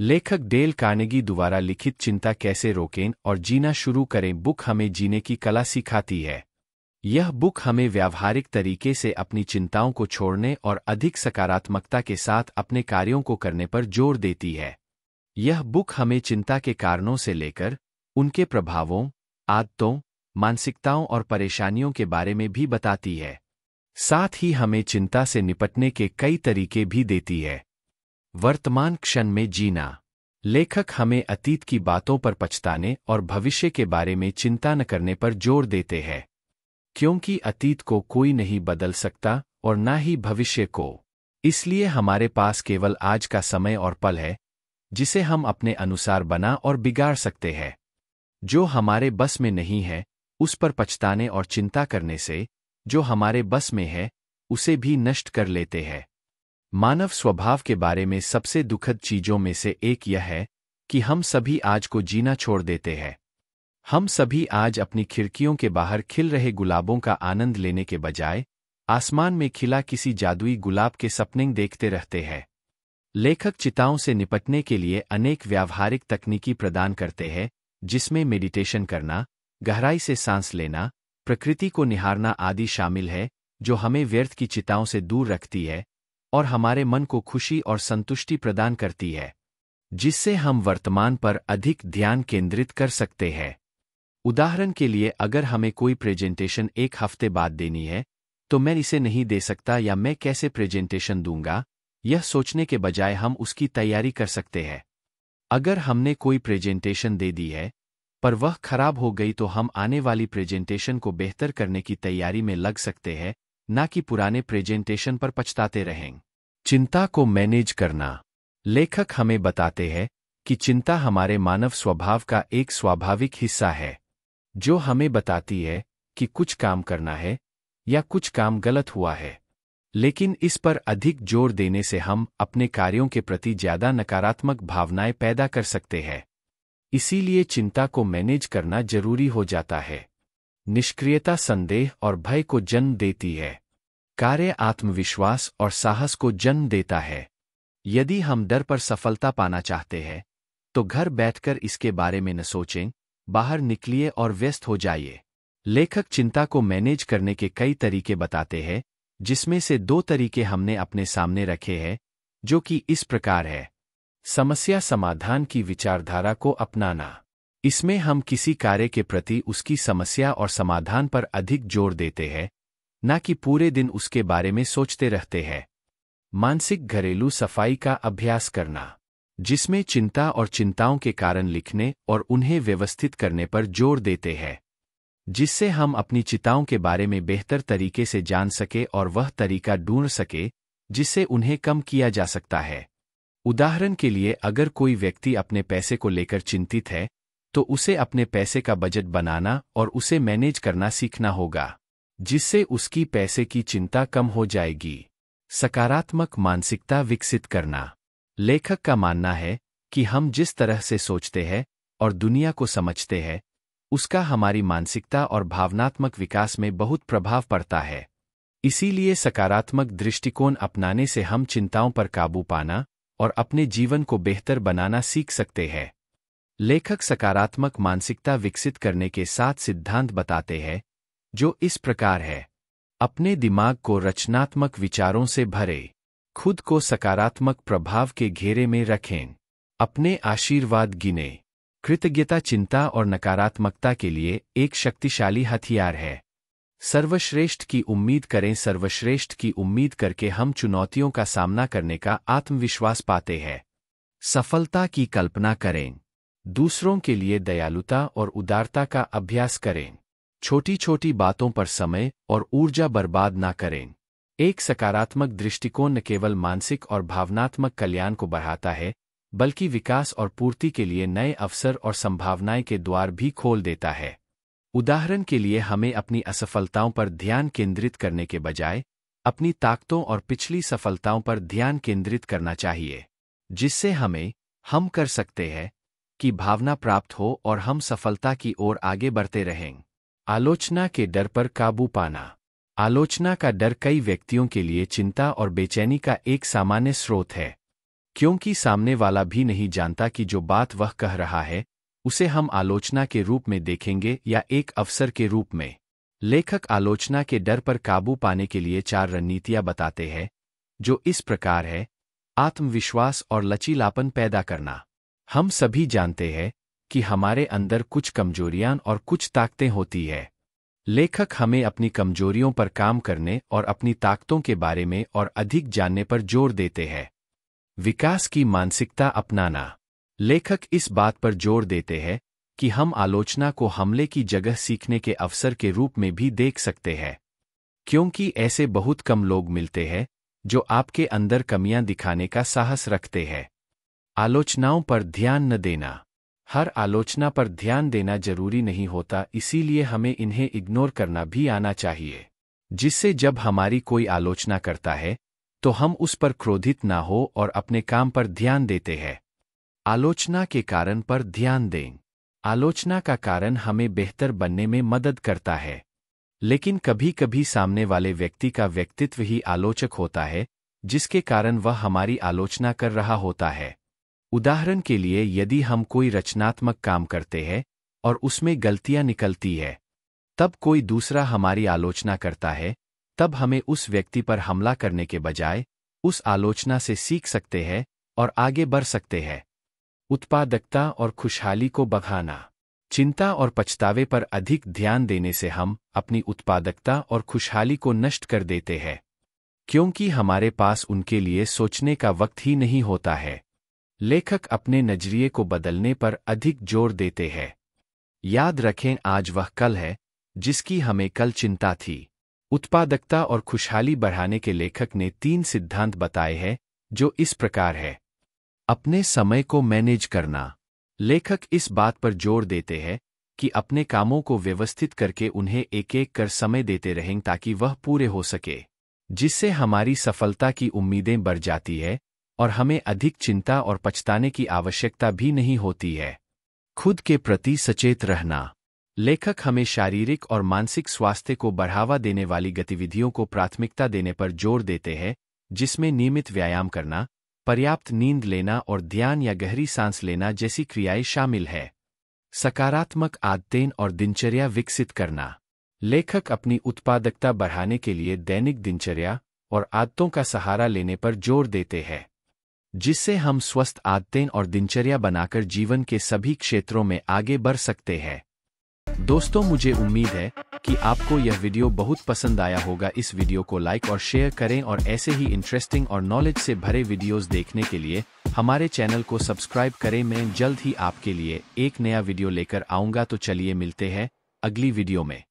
लेखक Dale Carnegie द्वारा लिखित चिंता कैसे रोकें और जीना शुरू करें बुक हमें जीने की कला सिखाती है यह बुक हमें व्यावहारिक तरीके से अपनी चिंताओं को छोड़ने और अधिक सकारात्मकता के साथ अपने कार्यों को करने पर जोर देती है यह बुक हमें चिंता के कारणों से लेकर उनके प्रभावों आदतों मानसिकताओं और परेशानियों के बारे में भी बताती है साथ ही हमें चिंता से निपटने के कई तरीके भी देती है वर्तमान क्षण में जीना लेखक हमें अतीत की बातों पर पछताने और भविष्य के बारे में चिंता न करने पर जोर देते हैं क्योंकि अतीत को कोई नहीं बदल सकता और न ही भविष्य को इसलिए हमारे पास केवल आज का समय और पल है जिसे हम अपने अनुसार बना और बिगाड़ सकते हैं जो हमारे बस में नहीं है उस पर पछताने और चिंता करने से जो हमारे बस में है उसे भी नष्ट कर लेते हैं मानव स्वभाव के बारे में सबसे दुखद चीजों में से एक यह है कि हम सभी आज को जीना छोड़ देते हैं हम सभी आज अपनी खिड़कियों के बाहर खिल रहे गुलाबों का आनंद लेने के बजाय आसमान में खिला किसी जादुई गुलाब के सपने देखते रहते हैं लेखक चिताओं से निपटने के लिए अनेक व्यावहारिक तकनीकी प्रदान करते हैं जिसमें मेडिटेशन करना गहराई से सांस लेना प्रकृति को निहारना आदि शामिल है जो हमें व्यर्थ की चिताओं से दूर रखती है और हमारे मन को खुशी और संतुष्टि प्रदान करती है जिससे हम वर्तमान पर अधिक ध्यान केंद्रित कर सकते हैं उदाहरण के लिए अगर हमें कोई प्रेजेंटेशन एक हफ्ते बाद देनी है तो मैं इसे नहीं दे सकता या मैं कैसे प्रेजेंटेशन दूंगा यह सोचने के बजाय हम उसकी तैयारी कर सकते हैं अगर हमने कोई प्रेजेंटेशन दे दी है पर वह खराब हो गई तो हम आने वाली प्रेजेंटेशन को बेहतर करने की तैयारी में लग सकते हैं न कि पुराने प्रेजेंटेशन पर पछताते रहें चिंता को मैनेज करना लेखक हमें बताते हैं कि चिंता हमारे मानव स्वभाव का एक स्वाभाविक हिस्सा है जो हमें बताती है कि कुछ काम करना है या कुछ काम गलत हुआ है लेकिन इस पर अधिक जोर देने से हम अपने कार्यों के प्रति ज्यादा नकारात्मक भावनाएं पैदा कर सकते हैं इसीलिए चिंता को मैनेज करना जरूरी हो जाता है निष्क्रियता संदेह और भय को जन्म देती है कार्य आत्मविश्वास और साहस को जन्म देता है यदि हम डर पर सफलता पाना चाहते हैं तो घर बैठकर इसके बारे में न सोचें बाहर निकलिए और व्यस्त हो जाइए लेखक चिंता को मैनेज करने के कई तरीके बताते हैं जिसमें से दो तरीके हमने अपने सामने रखे हैं जो कि इस प्रकार है समस्या समाधान की विचारधारा को अपनाना इसमें हम किसी कार्य के प्रति उसकी समस्या और समाधान पर अधिक जोर देते हैं न कि पूरे दिन उसके बारे में सोचते रहते हैं मानसिक घरेलू सफाई का अभ्यास करना जिसमें चिंता और चिंताओं के कारण लिखने और उन्हें व्यवस्थित करने पर जोर देते हैं जिससे हम अपनी चिताओं के बारे में बेहतर तरीके से जान सके और वह तरीका ढूंढ सके जिससे उन्हें कम किया जा सकता है उदाहरण के लिए अगर कोई व्यक्ति अपने पैसे को लेकर चिंतित है तो उसे अपने पैसे का बजट बनाना और उसे मैनेज करना सीखना होगा जिससे उसकी पैसे की चिंता कम हो जाएगी सकारात्मक मानसिकता विकसित करना लेखक का मानना है कि हम जिस तरह से सोचते हैं और दुनिया को समझते हैं उसका हमारी मानसिकता और भावनात्मक विकास में बहुत प्रभाव पड़ता है इसीलिए सकारात्मक दृष्टिकोण अपनाने से हम चिंताओं पर काबू पाना और अपने जीवन को बेहतर बनाना सीख सकते हैं लेखक सकारात्मक मानसिकता विकसित करने के साथ सिद्धांत बताते हैं जो इस प्रकार है अपने दिमाग को रचनात्मक विचारों से भरे खुद को सकारात्मक प्रभाव के घेरे में रखें अपने आशीर्वाद गिने कृतज्ञता चिंता और नकारात्मकता के लिए एक शक्तिशाली हथियार है सर्वश्रेष्ठ की उम्मीद करें सर्वश्रेष्ठ की उम्मीद करके हम चुनौतियों का सामना करने का आत्मविश्वास पाते हैं सफलता की कल्पना करें दूसरों के लिए दयालुता और उदारता का अभ्यास करें छोटी छोटी बातों पर समय और ऊर्जा बर्बाद ना करें एक सकारात्मक दृष्टिकोण न केवल मानसिक और भावनात्मक कल्याण को बढ़ाता है बल्कि विकास और पूर्ति के लिए नए अवसर और संभावनाएं के द्वार भी खोल देता है उदाहरण के लिए हमें अपनी असफलताओं पर ध्यान केंद्रित करने के बजाय अपनी ताकतों और पिछली सफलताओं पर ध्यान केंद्रित करना चाहिए जिससे हमें हम कर सकते हैं की भावना प्राप्त हो और हम सफलता की ओर आगे बढ़ते रहें आलोचना के डर पर काबू पाना आलोचना का डर कई व्यक्तियों के लिए चिंता और बेचैनी का एक सामान्य स्रोत है क्योंकि सामने वाला भी नहीं जानता कि जो बात वह कह रहा है उसे हम आलोचना के रूप में देखेंगे या एक अवसर के रूप में लेखक आलोचना के डर पर काबू पाने के लिए चार रणनीतियां बताते हैं जो इस प्रकार है आत्मविश्वास और लचीलापन पैदा करना हम सभी जानते हैं कि हमारे अंदर कुछ कमजोरियां और कुछ ताकतें होती है लेखक हमें अपनी कमजोरियों पर काम करने और अपनी ताकतों के बारे में और अधिक जानने पर जोर देते हैं विकास की मानसिकता अपनाना लेखक इस बात पर जोर देते हैं कि हम आलोचना को हमले की जगह सीखने के अवसर के रूप में भी देख सकते हैं क्योंकि ऐसे बहुत कम लोग मिलते हैं जो आपके अंदर कमियां दिखाने का साहस रखते हैं आलोचनाओं पर ध्यान न देना हर आलोचना पर ध्यान देना जरूरी नहीं होता इसीलिए हमें इन्हें इग्नोर करना भी आना चाहिए जिससे जब हमारी कोई आलोचना करता है तो हम उस पर क्रोधित ना हो और अपने काम पर ध्यान देते हैं आलोचना के कारण पर ध्यान दें आलोचना का कारण हमें बेहतर बनने में मदद करता है लेकिन कभी कभी सामने वाले व्यक्ति का व्यक्तित्व ही आलोचक होता है जिसके कारण वह हमारी आलोचना कर रहा होता है उदाहरण के लिए यदि हम कोई रचनात्मक काम करते हैं और उसमें गलतियां निकलती है तब कोई दूसरा हमारी आलोचना करता है तब हमें उस व्यक्ति पर हमला करने के बजाय उस आलोचना से सीख सकते हैं और आगे बढ़ सकते हैं उत्पादकता और खुशहाली को बघाना चिंता और पछतावे पर अधिक ध्यान देने से हम अपनी उत्पादकता और खुशहाली को नष्ट कर देते हैं क्योंकि हमारे पास उनके लिए सोचने का वक्त ही नहीं होता है लेखक अपने नजरिए को बदलने पर अधिक जोर देते हैं याद रखें आज वह कल है जिसकी हमें कल चिंता थी उत्पादकता और खुशहाली बढ़ाने के लेखक ने तीन सिद्धांत बताए हैं जो इस प्रकार है अपने समय को मैनेज करना लेखक इस बात पर जोर देते हैं कि अपने कामों को व्यवस्थित करके उन्हें एक एक कर समय देते रहें ताकि वह पूरे हो सके जिससे हमारी सफलता की उम्मीदें बढ़ जाती है और हमें अधिक चिंता और पछताने की आवश्यकता भी नहीं होती है खुद के प्रति सचेत रहना लेखक हमें शारीरिक और मानसिक स्वास्थ्य को बढ़ावा देने वाली गतिविधियों को प्राथमिकता देने पर जोर देते हैं जिसमें नियमित व्यायाम करना पर्याप्त नींद लेना और ध्यान या गहरी सांस लेना जैसी क्रियाएं शामिल है सकारात्मक आदतें और दिनचर्या विकसित करना लेखक अपनी उत्पादकता बढ़ाने के लिए दैनिक दिनचर्या और आदतों का सहारा लेने पर जोर देते हैं जिससे हम स्वस्थ आदतें और दिनचर्या बनाकर जीवन के सभी क्षेत्रों में आगे बढ़ सकते हैं दोस्तों मुझे उम्मीद है कि आपको यह वीडियो बहुत पसंद आया होगा इस वीडियो को लाइक और शेयर करें और ऐसे ही इंटरेस्टिंग और नॉलेज से भरे वीडियोस देखने के लिए हमारे चैनल को सब्सक्राइब करें मैं जल्द ही आपके लिए एक नया वीडियो लेकर आऊंगा तो चलिए मिलते हैं अगली वीडियो में